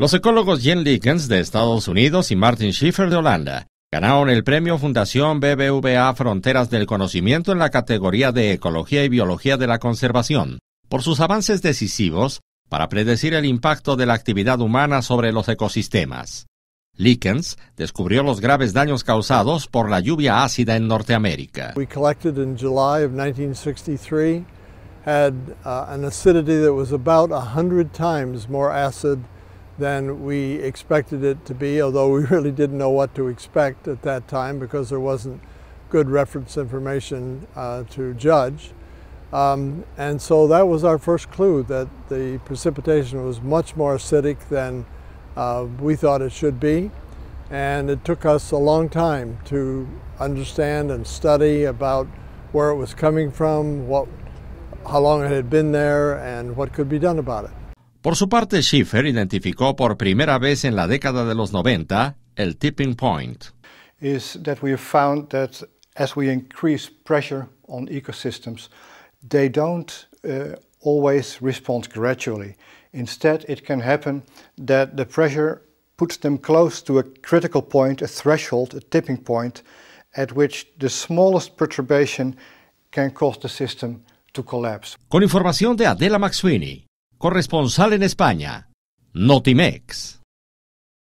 Los ecólogos Jen Lickens de Estados Unidos y Martin Schiffer de Holanda ganaron el premio Fundación BBVA Fronteras del Conocimiento en la categoría de Ecología y Biología de la Conservación por sus avances decisivos para predecir el impacto de la actividad humana sobre los ecosistemas. Lickens descubrió los graves daños causados por la lluvia ácida en Norteamérica. collected in July of 1963 had uh, an acidity that was about 100 times more acid than we expected it to be, although we really didn't know what to expect at that time because there wasn't good reference information uh, to judge. Um, and so that was our first clue that the precipitation was much more acidic than uh, we thought it should be. And it took us a long time to understand and study about where it was coming from, what, how long it had been there, and what could be done about it. Por su parte, Schiffer identificó por primera vez en la década de los 90 el tipping point. Is that we have found that as we increase pressure on ecosystems, they don't uh, always respond gradually. Instead, it can happen that the pressure puts them close to a critical point, a threshold, a tipping point, at which the smallest perturbation can cause the system to collapse. Con información de Adela McSweeney corresponsal en España, Notimex.